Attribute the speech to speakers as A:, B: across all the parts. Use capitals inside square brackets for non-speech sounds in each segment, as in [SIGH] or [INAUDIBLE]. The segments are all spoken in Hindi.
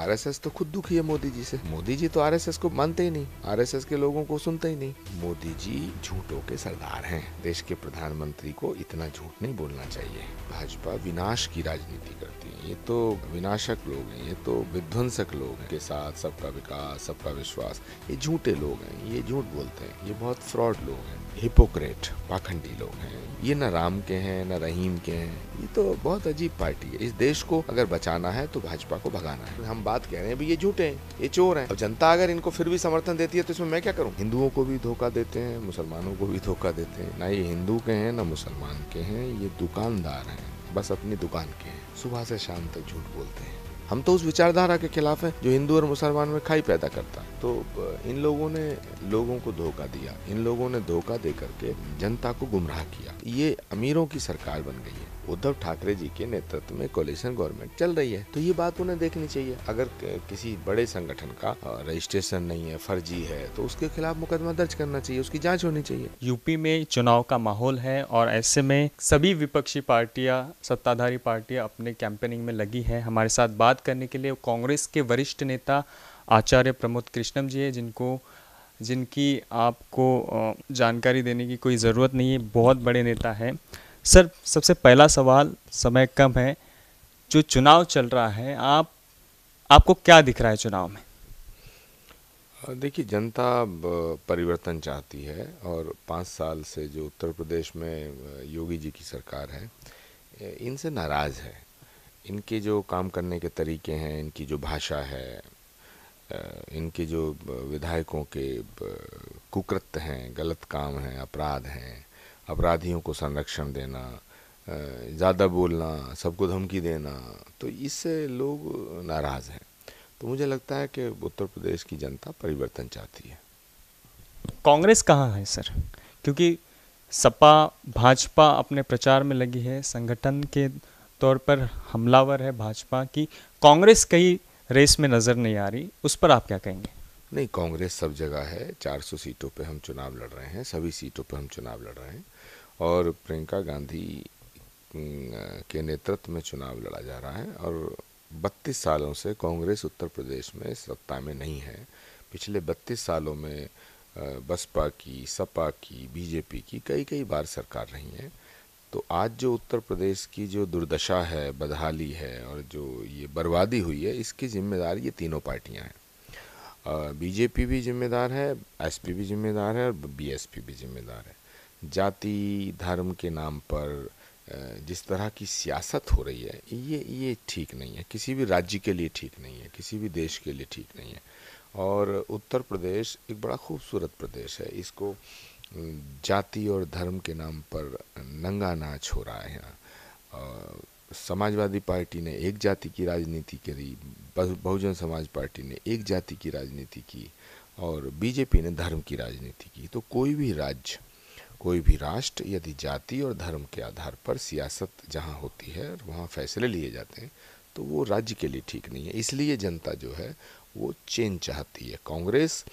A: आरएसएस तो खुद दुखी है मोदी जी से मोदी जी तो आरएसएस को मानते ही नहीं आरएसएस के लोगों को सुनते ही नहीं मोदी जी झूठों के सरदार हैं देश के प्रधानमंत्री को इतना झूठ नहीं बोलना चाहिए भाजपा विनाश की राजनीति करती है ये तो विनाशक लोग हैं ये तो विध्वंसक लोग हैं के साथ सबका विकास सबका विश्वास ये झूठे लोग हैं ये झूठ बोलते हैं ये बहुत फ्रॉड लोग हैं हिपोक्रेट पाखंडी लोग हैं ये ना राम के हैं ना रहीम के हैं ये तो बहुत अजीब पार्टी है इस देश को अगर बचाना है तो भाजपा को भगाना है हम बात कह रहे हैं भी ये झूठे हैं ये चोर हैं अब जनता अगर इनको फिर भी समर्थन देती है तो इसमें मैं क्या करूं हिंदुओं को भी धोखा देते हैं मुसलमानों को भी धोखा देते हैं ना ये हिंदू के हैं ना मुसलमान के हैं ये दुकानदार हैं बस अपनी दुकान के हैं सुबह से शाम तक झूठ बोलते हैं हम तो उस विचारधारा के खिलाफ हैं जो हिंदू और मुसलमान में खाई पैदा करता तो इन लोगों ने लोगों को धोखा दिया इन लोगों ने धोखा दे करके जनता को गुमराह किया ये अमीरों की सरकार बन गई है उद्धव ठाकरे जी के नेतृत्व में कोलिशन गवर्नमेंट चल रही है तो ये बात उन्हें देखनी चाहिए अगर किसी बड़े संगठन का रजिस्ट्रेशन नहीं है फर्जी है तो उसके खिलाफ मुकदमा दर्ज
B: करना चाहिए उसकी जाँच होनी चाहिए यूपी में चुनाव का माहौल है और ऐसे में सभी विपक्षी पार्टियां सत्ताधारी पार्टियां अपने कैंपेनिंग में लगी है हमारे साथ बात करने के लिए कांग्रेस के वरिष्ठ नेता आचार्य प्रमोद कृष्णम जी है जिनको जिनकी आपको जानकारी देने की कोई ज़रूरत नहीं है बहुत बड़े नेता हैं सर सबसे पहला सवाल समय कम है जो चुनाव चल रहा है आप आपको क्या दिख रहा है चुनाव में
A: देखिए जनता परिवर्तन चाहती है और पाँच साल से जो उत्तर प्रदेश में योगी जी की सरकार है इनसे नाराज़ है इनके जो काम करने के तरीके हैं इनकी जो भाषा है इनके जो विधायकों के कुकृत्य हैं गलत काम हैं अपराध हैं अपराधियों को संरक्षण देना ज़्यादा बोलना सबको धमकी देना तो इससे लोग नाराज़ हैं तो मुझे लगता है कि उत्तर प्रदेश की जनता परिवर्तन चाहती है
B: कांग्रेस कहाँ है सर क्योंकि सपा भाजपा अपने प्रचार में लगी है संगठन के तौर पर हमलावर है भाजपा की कांग्रेस कई रेस में नज़र नहीं आ रही उस पर आप क्या कहेंगे
A: नहीं कांग्रेस सब जगह है 400 सीटों पे हम चुनाव लड़ रहे हैं सभी सीटों पे हम चुनाव लड़ रहे हैं और प्रियंका गांधी के नेतृत्व में चुनाव लड़ा जा रहा है और 32 सालों से कांग्रेस उत्तर प्रदेश में सत्ता में नहीं है पिछले 32 सालों में बसपा की सपा की बीजेपी की कई कई बार सरकार रही है तो आज जो उत्तर प्रदेश की जो दुर्दशा है बदहाली है और जो ये बर्बादी हुई है इसकी जिम्मेदारी ये तीनों पार्टियां हैं बीजेपी भी जिम्मेदार है एसपी भी जिम्मेदार है और बीएसपी भी जिम्मेदार है जाति धर्म के नाम पर जिस तरह की सियासत हो रही है ये ये ठीक नहीं है किसी भी राज्य के लिए ठीक नहीं है किसी भी देश के लिए ठीक नहीं है और उत्तर प्रदेश एक बड़ा खूबसूरत प्रदेश है इसको जाति और धर्म के नाम पर नंगा नाच हो रहा है यहाँ समाजवादी पार्टी ने एक जाति की राजनीति करी बहुजन समाज पार्टी ने एक जाति की राजनीति की और बीजेपी ने धर्म की राजनीति की तो कोई भी राज्य कोई भी राष्ट्र यदि जाति और धर्म के आधार पर सियासत जहाँ होती है वहाँ फैसले लिए जाते हैं तो वो राज्य के लिए ठीक नहीं है इसलिए जनता जो है वो चेंज चाहती है कांग्रेस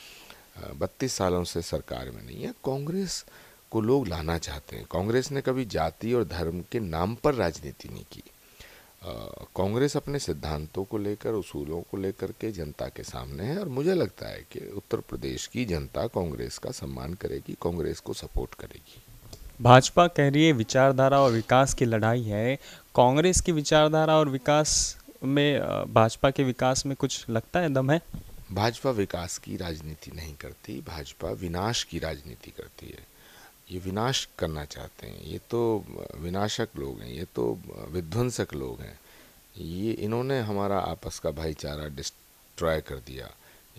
A: बत्तीस सालों से सरकार में नहीं है कांग्रेस को लोग लाना चाहते हैं कांग्रेस ने कभी जाति और धर्म के नाम पर राजनीति नहीं की कांग्रेस अपने सिद्धांतों को लेकर उसूलों को लेकर के जनता के सामने है और मुझे लगता है कि उत्तर प्रदेश की जनता कांग्रेस का सम्मान करेगी कांग्रेस को सपोर्ट करेगी
B: भाजपा कह रही है विचारधारा और विकास की लड़ाई है कांग्रेस की विचारधारा और विकास में भाजपा के विकास में कुछ लगता है दम है
A: भाजपा विकास की राजनीति नहीं करती भाजपा विनाश की राजनीति करती है ये विनाश करना चाहते हैं ये तो विनाशक लोग हैं ये तो विध्वंसक लोग हैं ये इन्होंने हमारा आपस का भाईचारा डिस्ट्रॉय कर दिया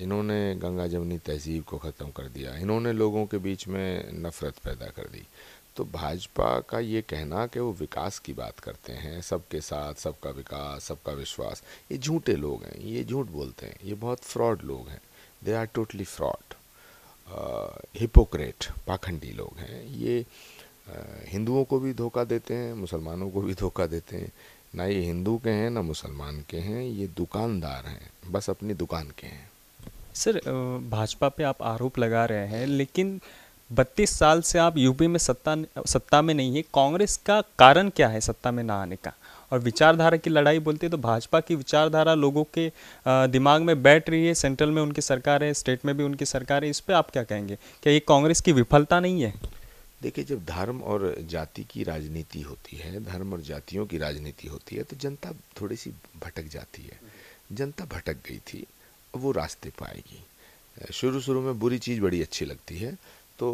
A: इन्होंने गंगा जमनी तहजीब को ख़त्म कर दिया इन्होंने लोगों के बीच में नफ़रत पैदा कर दी तो भाजपा का ये कहना कि वो विकास की बात करते हैं सबके साथ सबका विकास सबका विश्वास ये झूठे लोग हैं ये झूठ बोलते हैं ये बहुत फ्रॉड लोग हैं they are totally fraud hypocrite पाखंडी लोग हैं ये हिंदुओं को भी धोखा देते हैं मुसलमानों को भी धोखा देते हैं ना ये हिंदू के हैं ना मुसलमान के हैं ये दुकानदार हैं बस अपनी दुकान के हैं
B: सर भाजपा पे आप आरोप लगा रहे हैं लेकिन बत्तीस साल से आप यूपी में सत्ता सत्ता में नहीं है कांग्रेस का कारण क्या है सत्ता में ना आने का और विचारधारा की लड़ाई बोलते हैं तो भाजपा की विचारधारा लोगों के दिमाग में बैठ रही है सेंट्रल में उनकी सरकार है स्टेट में भी उनकी सरकार है इस पर आप क्या कहेंगे क्या ये कांग्रेस की विफलता नहीं है
A: देखिए जब धर्म और जाति की राजनीति होती है धर्म और जातियों की राजनीति होती है तो जनता थोड़ी सी भटक जाती है जनता भटक गई थी वो रास्ते पाएगी शुरू शुरू में बुरी चीज़ बड़ी अच्छी लगती है तो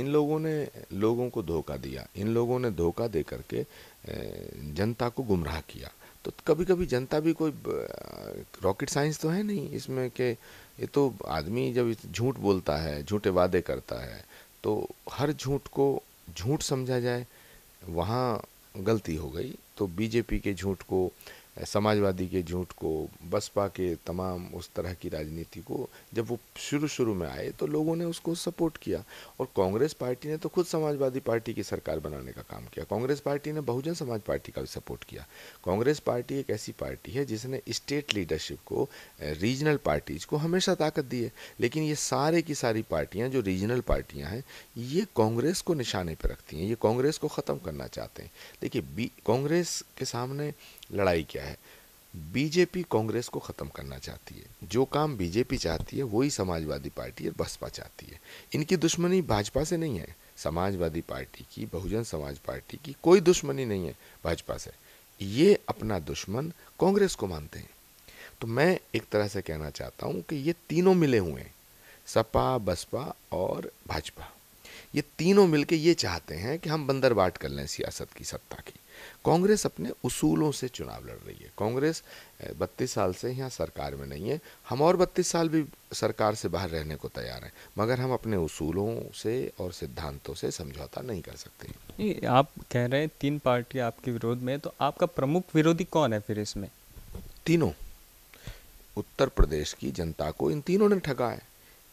A: इन लोगों ने लोगों को धोखा दिया इन लोगों ने धोखा दे करके जनता को गुमराह किया तो कभी कभी जनता भी कोई रॉकेट साइंस तो है नहीं इसमें कि ये तो आदमी जब झूठ बोलता है झूठे वादे करता है तो हर झूठ को झूठ समझा जाए वहाँ गलती हो गई तो बीजेपी के झूठ को समाजवादी के झूठ को बसपा के तमाम उस तरह की राजनीति को जब वो शुरू शुरू में आए तो लोगों ने उसको सपोर्ट किया और कांग्रेस पार्टी ने तो खुद समाजवादी पार्टी की सरकार बनाने का काम किया कांग्रेस पार्टी ने बहुजन समाज पार्टी का भी सपोर्ट किया कांग्रेस पार्टी एक ऐसी पार्टी है जिसने स्टेट लीडरशिप को रीजनल पार्टीज को हमेशा ताकत दी है लेकिन ये सारे की सारी पार्टियाँ जो रीजनल पार्टियाँ हैं ये कांग्रेस को निशाने पर रखती हैं ये कांग्रेस को ख़त्म करना चाहते हैं देखिए बी कांग्रेस के सामने लड़ाई क्या है बीजेपी कांग्रेस को ख़त्म करना चाहती है जो काम बीजेपी चाहती है वही समाजवादी पार्टी और बसपा चाहती है इनकी दुश्मनी भाजपा से नहीं है समाजवादी पार्टी की बहुजन समाज पार्टी की कोई दुश्मनी नहीं है भाजपा से ये अपना दुश्मन कांग्रेस को मानते हैं तो मैं एक तरह से कहना चाहता हूँ कि ये तीनों मिले हुए हैं सपा बसपा और भाजपा ये तीनों मिलके ये चाहते हैं कि हम बंदर बाट कर लें सियासत की सत्ता की कांग्रेस अपने उसूलों से चुनाव लड़ रही है कांग्रेस बत्तीस साल से यहाँ सरकार में नहीं है हम और बत्तीस साल भी सरकार से बाहर रहने को तैयार हैं मगर हम अपने उसूलों से और सिद्धांतों से समझौता नहीं कर सकते
B: आप कह रहे हैं तीन पार्टी आपके विरोध में तो आपका प्रमुख विरोधी कौन है फिर इसमें तीनों
A: उत्तर प्रदेश की जनता को इन तीनों ने ठगा है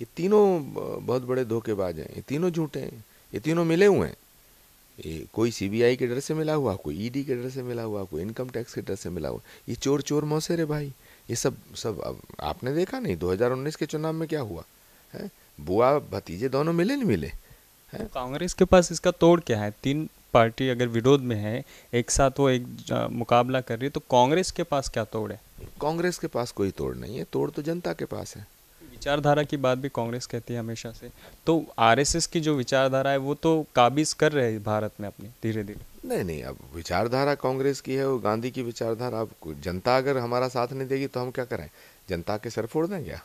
A: ये तीनों बहुत बड़े धोखेबाज हैं ये तीनों झूठे हैं ये तीनों मिले हुए हैं ये कोई सीबीआई के डर से मिला हुआ कोई ईडी e के डर से मिला हुआ कोई इनकम टैक्स के डर से मिला हुआ ये चोर चोर मौसेरे भाई ये सब सब अब आपने देखा नहीं 2019 के चुनाव में क्या हुआ है बुआ भतीजे दोनों मिले नहीं मिले
B: है तो कांग्रेस के पास इसका तोड़ क्या है तीन पार्टी अगर विरोध में है एक साथ वो एक मुकाबला कर रही है तो कांग्रेस के पास क्या तोड़ है कांग्रेस के पास कोई तोड़ नहीं है तोड़ तो जनता के पास है विचारधारा की बात भी कांग्रेस कहती है हमेशा से तो आरएसएस की जो विचारधारा है वो तो काबिज कर रहे हैं भारत में अपनी धीरे धीरे नहीं नहीं अब विचारधारा
A: कांग्रेस की है वो गांधी की विचारधारा अब जनता अगर हमारा साथ नहीं देगी तो हम क्या करें जनता के सर फोड़ दें क्या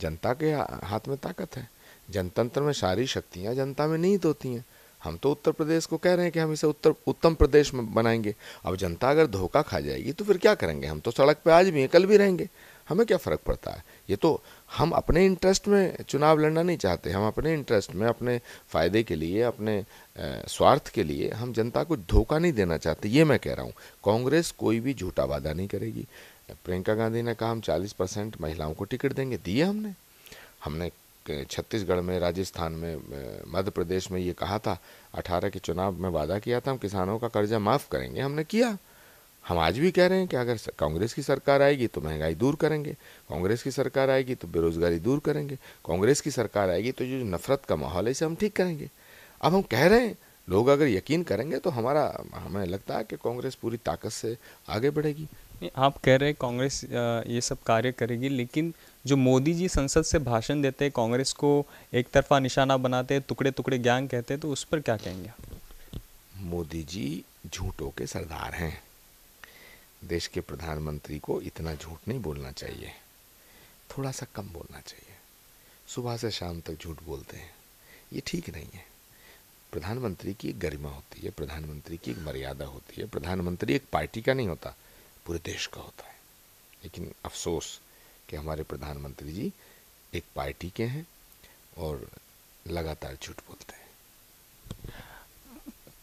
A: जनता के हाथ में ताकत है जनतंत्र में सारी शक्तियाँ जनता में नहीं होती हैं हम तो उत्तर प्रदेश को कह रहे हैं कि हम इसे उत्तर उत्तम प्रदेश में बनाएंगे अब जनता अगर धोखा खा जाएगी तो फिर क्या करेंगे हम तो सड़क पे आज भी हैं कल भी रहेंगे हमें क्या फ़र्क पड़ता है ये तो हम अपने इंटरेस्ट में चुनाव लड़ना नहीं चाहते हम अपने इंटरेस्ट में अपने फ़ायदे के लिए अपने स्वार्थ के लिए हम जनता को धोखा नहीं देना चाहते ये मैं कह रहा हूँ कांग्रेस कोई भी झूठा वादा नहीं करेगी प्रियंका गांधी ने कहा हम चालीस परसेंट महिलाओं को टिकट देंगे दिए हमने हमने छत्तीसगढ़ में राजस्थान में मध्य प्रदेश में ये कहा था अठारह के चुनाव में वादा किया था हम किसानों का कर्जा माफ़ करेंगे हमने किया हम आज भी कह रहे हैं कि अगर कांग्रेस की सरकार आएगी तो महंगाई दूर करेंगे कांग्रेस की सरकार आएगी तो बेरोजगारी दूर करेंगे कांग्रेस की सरकार आएगी तो जो नफरत का माहौल है इसे हम ठीक करेंगे अब हम कह रहे हैं लोग अगर यकीन करेंगे तो हमारा हमें लगता है कि
B: कांग्रेस पूरी ताकत से आगे बढ़ेगी नहीं आप कह रहे हैं कांग्रेस ये सब कार्य करेगी लेकिन जो मोदी जी संसद से भाषण देते हैं कांग्रेस को एक तरफा निशाना बनाते हैं टुकड़े टुकड़े गैंग कहते हैं तो उस पर क्या कहेंगे
A: मोदी जी झूठों के सरदार हैं देश के प्रधानमंत्री को इतना झूठ नहीं बोलना चाहिए थोड़ा सा कम बोलना चाहिए सुबह से शाम तक झूठ बोलते हैं ये ठीक नहीं है प्रधानमंत्री की एक गरिमा होती है प्रधानमंत्री की एक मर्यादा होती है प्रधानमंत्री एक पार्टी का नहीं होता पूरे देश का होता है लेकिन अफसोस
B: कि हमारे प्रधानमंत्री जी एक पार्टी के हैं और लगातार झूठ बोलते हैं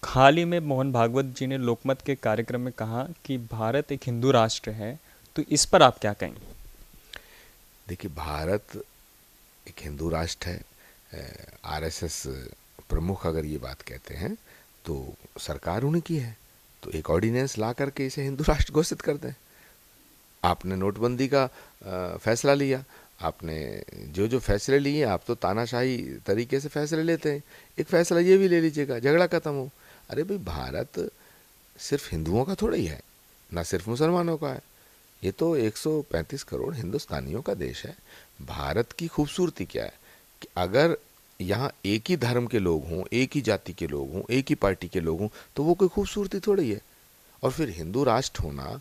B: हाल ही में मोहन भागवत जी ने लोकमत के कार्यक्रम में कहा कि भारत एक हिंदू राष्ट्र है तो इस पर आप क्या कहेंगे
A: देखिए भारत एक हिंदू राष्ट्र है आरएसएस प्रमुख अगर ये बात कहते हैं तो सरकार उन्हीं की है तो एक ऑर्डिनेंस ला करके इसे हिंदू [LAUGHS] राष्ट्र घोषित कर दें आपने नोटबंदी का फैसला लिया आपने जो जो फैसले लिए आप तो तानाशाही तरीके से फैसले लेते हैं एक फैसला ये भी ले लीजिएगा झगड़ा खत्म हो अरे भाई भारत सिर्फ हिंदुओं का थोड़ा ही है ना सिर्फ मुसलमानों का है ये तो 135 करोड़ हिंदुस्तानियों का देश है भारत की खूबसूरती क्या है कि अगर यहाँ एक ही धर्म के लोग हों एक ही जाति के लोग हों एक ही पार्टी के लोग हों तो वो कोई खूबसूरती थोड़ी है और फिर हिंदू राष्ट्र होना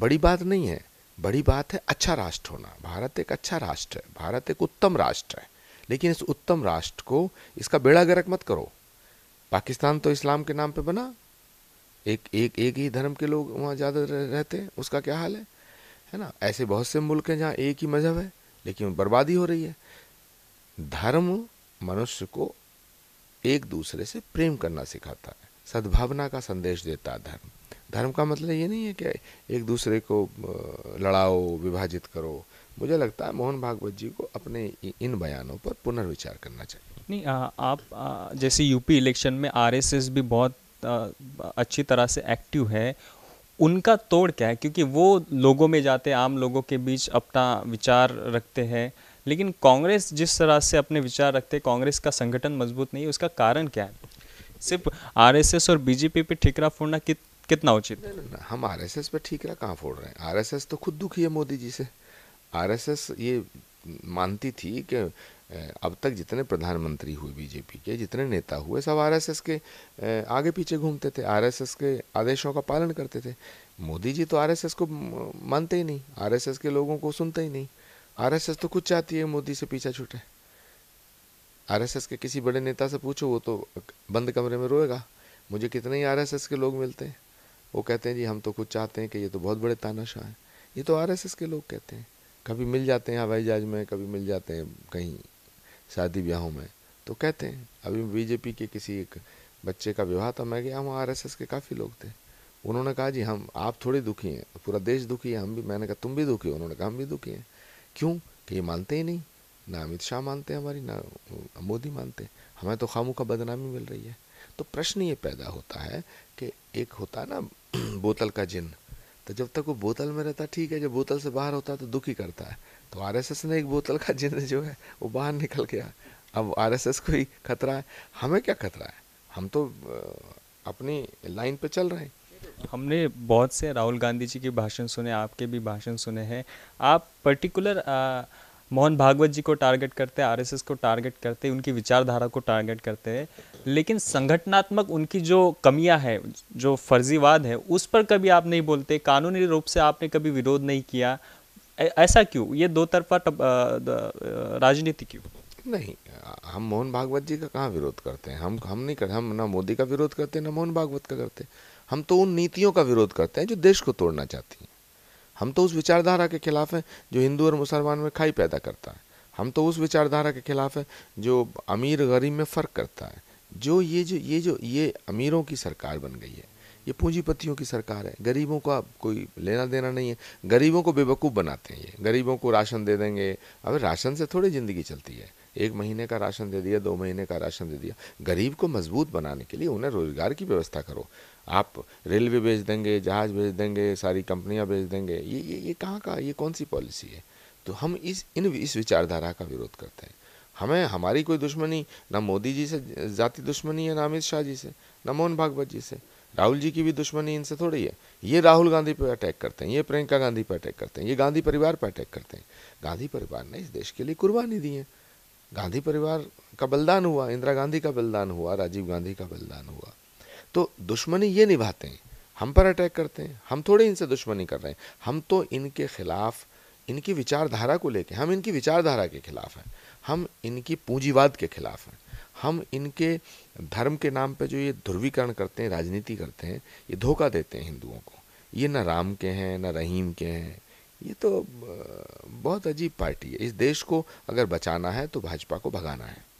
A: बड़ी बात नहीं है बड़ी बात है अच्छा राष्ट्र होना भारत एक अच्छा राष्ट्र है भारत एक उत्तम राष्ट्र है लेकिन इस उत्तम राष्ट्र को इसका बेड़ा गर्क मत करो पाकिस्तान तो इस्लाम के नाम पे बना एक एक एक ही धर्म के लोग वहाँ ज़्यादा रहते हैं उसका क्या हाल है है ना ऐसे बहुत से मुल्क हैं जहाँ एक ही मज़हब है लेकिन बर्बादी हो रही है धर्म मनुष्य को एक दूसरे से प्रेम करना सिखाता है सद्भावना का संदेश देता है धर्म धर्म का मतलब ये नहीं है कि एक दूसरे को लड़ाओ विभाजित करो मुझे लगता है मोहन भागवत जी को अपने इन बयानों पर पुनर्विचार करना
B: चाहिए नहीं आ, आप आ, जैसे यूपी इलेक्शन में आरएसएस भी बहुत आ, अच्छी तरह से एक्टिव है उनका तोड़ क्या है क्योंकि वो लोगों में जाते हैं आम लोगों के बीच अपना विचार रखते हैं लेकिन कांग्रेस जिस तरह से अपने विचार रखते हैं कांग्रेस का संगठन मजबूत नहीं है उसका कारण क्या है सिर्फ आरएसएस और बीजेपी पे ठिकरा फोड़ना कित कितना उचित है हम आरएसएस पे ठिकरा कहाँ फोड़ रहे हैं आरएसएस तो खुद दुखी है मोदी जी से
A: आरएसएस ये मानती थी कि अब तक जितने प्रधानमंत्री हुए बीजेपी के जितने नेता हुए सब आरएसएस के आगे पीछे घूमते थे आरएसएस के आदेशों का पालन करते थे मोदी जी तो आरएसएस को मानते ही नहीं आरएसएस के लोगों को सुनते ही नहीं आरएसएस तो कुछ चाहती है मोदी से पीछा छूटे आरएसएस के किसी बड़े नेता से पूछो वो तो बंद कमरे में रोएगा मुझे कितने ही आरएसएस के लोग मिलते हैं वो कहते हैं जी हम तो कुछ चाहते हैं कि ये तो बहुत बड़े तानाशाह हैं ये तो आरएसएस के लोग कहते हैं कभी मिल जाते हैं हवाई जहाज में कभी मिल जाते हैं कहीं शादी ब्याहों में तो कहते हैं अभी बीजेपी के किसी एक बच्चे का विवाह था मैं गया वहाँ आर के काफ़ी लोग थे उन्होंने कहा जी हम आप थोड़े दुखी हैं पूरा देश दुखी है हम भी मैंने कहा तुम भी दुखी हो उन्होंने कहा हम भी दुखी हैं क्यों कि ये मानते ही नहीं ना अमित शाह मानते हैं हमारी ना मोदी मानते हैं हमें तो खामों का बदनामी मिल रही है तो प्रश्न ये पैदा होता है कि एक होता है ना [CLEARS THROAT] बोतल का जिन तो जब तक वो बोतल में रहता ठीक है जब बोतल से बाहर होता है तो दुखी करता है तो आर ने एक बोतल का जिन जो है वो बाहर निकल गया अब आर को ही
B: खतरा है हमें क्या खतरा है हम तो अपनी लाइन पे चल रहे हैं हमने बहुत से राहुल गांधी जी के भाषण सुने आपके भी भाषण सुने हैं आप पर्टिकुलर आ, मोहन भागवत जी को टारगेट करते हैं आरएसएस को टारगेट करते हैं उनकी विचारधारा को टारगेट करते हैं लेकिन संगठनात्मक उनकी जो कमियां हैं जो फर्जीवाद है उस पर कभी आप नहीं बोलते कानूनी रूप से आपने कभी विरोध नहीं किया ऐसा क्यों ये दो तरफा राजनीति क्यों नहीं हम मोहन भागवत जी
A: का कहाँ विरोध करते हैं हम हम नहीं करते हम ना मोदी का विरोध करते हैं ना मोहन भागवत का करते हैं हम तो उन नीतियों का विरोध करते हैं जो देश को तोड़ना चाहती हैं हम तो उस विचारधारा के खिलाफ हैं जो हिंदू और मुसलमान में खाई पैदा करता है हम तो उस विचारधारा के खिलाफ हैं जो अमीर गरीब में फ़र्क करता है जो ये जो ये जो ये अमीरों की सरकार बन गई है ये पूंजीपतियों की सरकार है गरीबों का कोई लेना देना नहीं है गरीबों को बेवकूफ़ बनाते हैं ये गरीबों को राशन दे देंगे अब राशन से थोड़ी ज़िंदगी चलती है एक महीने का राशन दे दिया दो महीने का राशन दे दिया गरीब को मजबूत बनाने के लिए उन्हें रोज़गार की व्यवस्था करो आप रेलवे भेज देंगे जहाज़ भेज देंगे सारी कंपनियां भेज देंगे ये ये ये कहाँ का ये कौन सी पॉलिसी है तो हम इस इन इस विचारधारा का विरोध करते हैं हमें हमारी कोई दुश्मनी ना मोदी जी से जाति दुश्मनी है ना अमित शाह जी से ना मोहन भागवत जी से राहुल जी की भी दुश्मनी इनसे थोड़ी है ये राहुल गांधी पर अटैक करते हैं ये प्रियंका गांधी पर अटैक करते हैं ये गांधी परिवार पर अटैक करते हैं गांधी परिवार ने इस देश के लिए कुर्बानी दी है गांधी परिवार का बलिदान हुआ इंदिरा गांधी का बलिदान हुआ राजीव गांधी का बलिदान हुआ तो दुश्मनी ये निभाते हैं हम पर अटैक करते हैं हम थोड़े इनसे दुश्मनी कर रहे हैं हम तो इनके खिलाफ इनकी विचारधारा को लेके हम इनकी विचारधारा के खिलाफ हैं हम इनकी पूंजीवाद के खिलाफ हैं हम इनके धर्म के नाम पे जो ये ध्रुवीकरण करते हैं राजनीति करते हैं ये धोखा देते हैं हिंदुओं को ये ना राम के हैं ना रहीम के हैं ये तो बहुत अजीब पार्टी है इस देश को अगर बचाना है तो भाजपा को भगाना है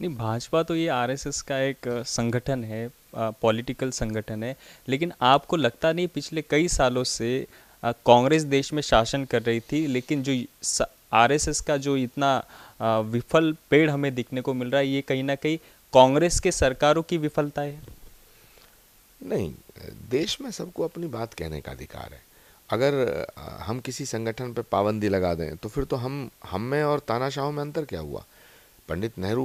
B: नहीं भाजपा तो ये आरएसएस का एक संगठन है पॉलिटिकल संगठन है लेकिन आपको लगता नहीं पिछले कई सालों से कांग्रेस देश में शासन कर रही थी लेकिन जो आरएसएस का जो इतना विफल पेड़ हमें दिखने को मिल रहा है ये कहीं ना कहीं कांग्रेस के सरकारों की विफलता है नहीं देश
A: में सबको अपनी बात कहने का अधिकार है अगर हम किसी संगठन पर पाबंदी लगा दें तो फिर तो हम हम में और तानाशाहों में अंतर क्या हुआ पंडित नेहरू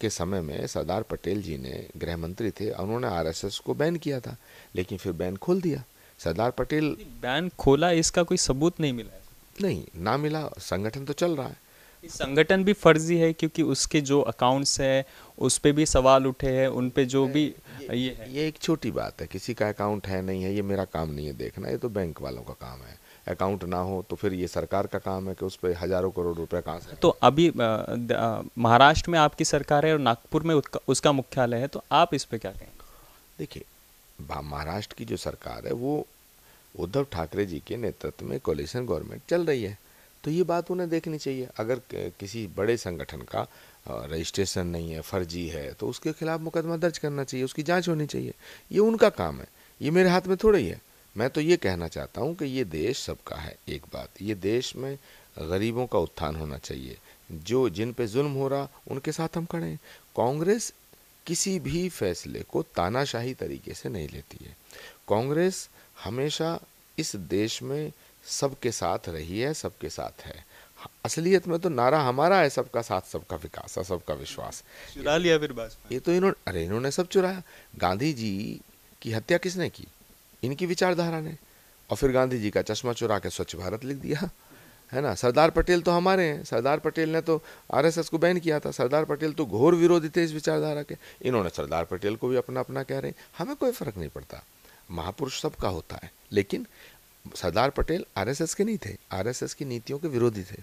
A: के समय में सरदार पटेल जी ने गृह मंत्री थे उन्होंने आरएसएस को बैन किया था लेकिन फिर बैन
B: खोल दिया सरदार पटेल बैन खोला इसका कोई सबूत नहीं मिला नहीं ना मिला संगठन तो चल रहा है संगठन भी फर्जी है क्योंकि उसके जो अकाउंट्स है उस पर भी सवाल उठे हैं उन पे जो भी ये ये, है। ये एक छोटी बात है किसी का अकाउंट है
A: नहीं है ये मेरा काम नहीं है देखना ये तो बैंक वालों का काम है अकाउंट ना हो तो फिर ये सरकार का काम है कि उस पर हज़ारों करोड़ रुपए कहाँ से
B: तो अभी महाराष्ट्र में आपकी सरकार है और नागपुर में उसका, उसका मुख्यालय है तो आप इस पर क्या कहेंगे देखिए महाराष्ट्र की जो
A: सरकार है वो उद्धव ठाकरे जी के नेतृत्व में कोलिशन गवर्नमेंट चल रही है तो ये बात उन्हें देखनी चाहिए अगर किसी बड़े संगठन का रजिस्ट्रेशन नहीं है फर्जी है तो उसके खिलाफ मुकदमा दर्ज करना चाहिए उसकी जांच होनी चाहिए ये उनका काम है ये मेरे हाथ में थोड़ा ही है मैं तो ये कहना चाहता हूँ कि ये देश सबका है एक बात ये देश में गरीबों का उत्थान होना चाहिए जो जिन पे जुल्म हो रहा उनके साथ हम खड़े हैं कांग्रेस किसी भी फैसले को तानाशाही तरीके से नहीं लेती है कांग्रेस हमेशा इस देश में सबके साथ रही है सबके साथ है असलियत में तो नारा हमारा है सबका साथ सबका विकास है सबका विश्वास चुरा लिया फिर बस ये तो इन्होंने अरे इन्होंने सब चुराया गांधी जी की हत्या किसने की इनकी विचारधारा ने और फिर गांधी जी का चश्मा चुरा के स्वच्छ भारत लिख दिया है ना सरदार पटेल तो हमारे हैं सरदार पटेल ने तो आरएसएस को बैन किया था सरदार पटेल तो घोर विरोधी थे इस विचारधारा के इन्होंने सरदार पटेल को भी अपना अपना कह रहे हैं हमें कोई फर्क नहीं पड़ता महापुरुष सबका होता है लेकिन सरदार पटेल आरएसएस के नहीं थे आरएसएस की नीतियों के विरोधी थे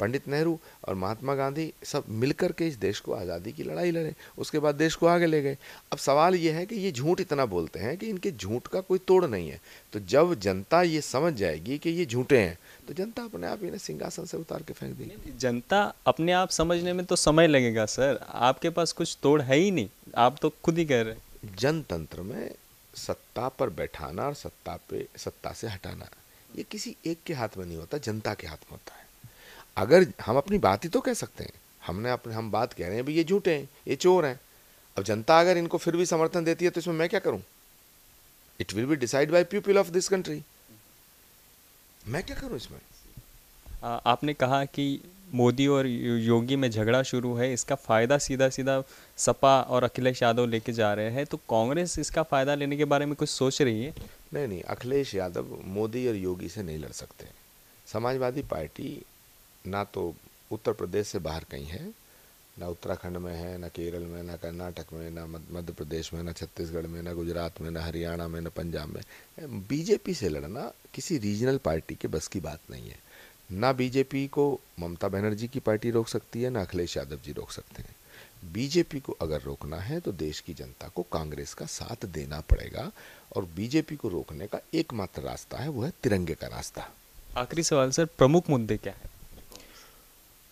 A: पंडित नेहरू और महात्मा गांधी सब मिलकर के इस देश को आज़ादी की लड़ाई लड़े उसके बाद देश को आगे ले गए अब सवाल ये है कि ये झूठ इतना बोलते हैं कि इनके झूठ का कोई तोड़ नहीं है तो जब जनता ये समझ जाएगी कि ये झूठे हैं तो जनता अपने आप इन्हें सिंहासन से उतार के फेंक देगी
B: जनता अपने आप समझने में तो समय लगेगा सर आपके पास कुछ तोड़ है ही नहीं आप तो खुद ही कह रहे जनतंत्र में सत्ता पर
A: बैठाना और सत्ता पे सत्ता से हटाना ये किसी एक के हाथ में नहीं होता जनता के हाथ में होता है अगर हम अपनी बात ही तो कह सकते हैं हमने अपने हम बात कह रहे हैं भाई ये झूठे हैं ये चोर हैं अब जनता अगर इनको फिर भी समर्थन देती है तो इसमें मैं क्या करूं it will be decide by people of this country मैं क्या करूं इसमें
B: आपने कहा कि मोदी और योगी में झगड़ा शुरू है इसका फ़ायदा सीधा सीधा सपा और अखिलेश यादव लेके जा रहे हैं तो कांग्रेस इसका फ़ायदा लेने के बारे में कुछ सोच रही है
A: नहीं नहीं अखिलेश यादव मोदी और योगी से नहीं लड़ सकते समाजवादी पार्टी ना तो उत्तर प्रदेश से बाहर कहीं है ना उत्तराखंड में है ना केरल में ना कर्नाटक में ना मध्य प्रदेश में ना छत्तीसगढ़ में ना गुजरात में ना हरियाणा में ना पंजाब में बीजेपी से लड़ना किसी रीजनल पार्टी के बस की बात नहीं है ना बीजेपी को ममता बनर्जी की पार्टी रोक सकती है ना अखिलेश यादव जी रोक सकते हैं बीजेपी को अगर रोकना है तो देश की जनता को कांग्रेस का साथ देना पड़ेगा और बीजेपी को रोकने का एकमात्र रास्ता है वो है तिरंगे का रास्ता
B: आखिरी सवाल सर प्रमुख मुद्दे क्या
A: है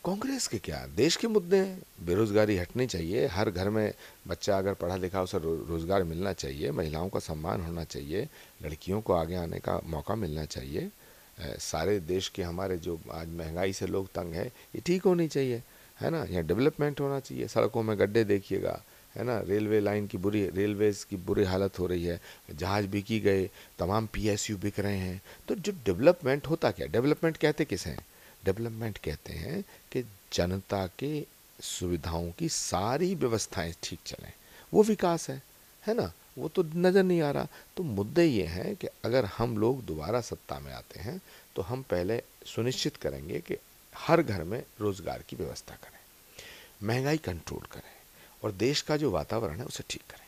A: कांग्रेस के क्या देश के मुद्दे हैं बेरोजगारी हटनी चाहिए हर घर में बच्चा अगर पढ़ा लिखा उसे रोजगार मिलना चाहिए महिलाओं का सम्मान होना चाहिए लड़कियों को आगे आने का मौका मिलना चाहिए सारे देश के हमारे जो आज महंगाई से लोग तंग है ये ठीक होनी चाहिए है ना यहाँ डेवलपमेंट होना चाहिए सड़कों में गड्ढे देखिएगा है ना रेलवे लाइन की बुरी रेलवेज की बुरी हालत हो रही है जहाज़ बिकी गए तमाम पीएसयू बिक रहे हैं तो जो डेवलपमेंट होता क्या डेवलपमेंट कहते किस हैं डेवलपमेंट कहते हैं कि जनता के सुविधाओं की सारी व्यवस्थाएं ठीक चलें वो विकास है है ना वो तो नज़र नहीं आ रहा तो मुद्दे ये हैं कि अगर हम लोग दोबारा सत्ता में आते हैं तो हम पहले सुनिश्चित करेंगे कि हर घर में रोज़गार की व्यवस्था करें महंगाई कंट्रोल करें और देश का जो वातावरण है उसे ठीक करें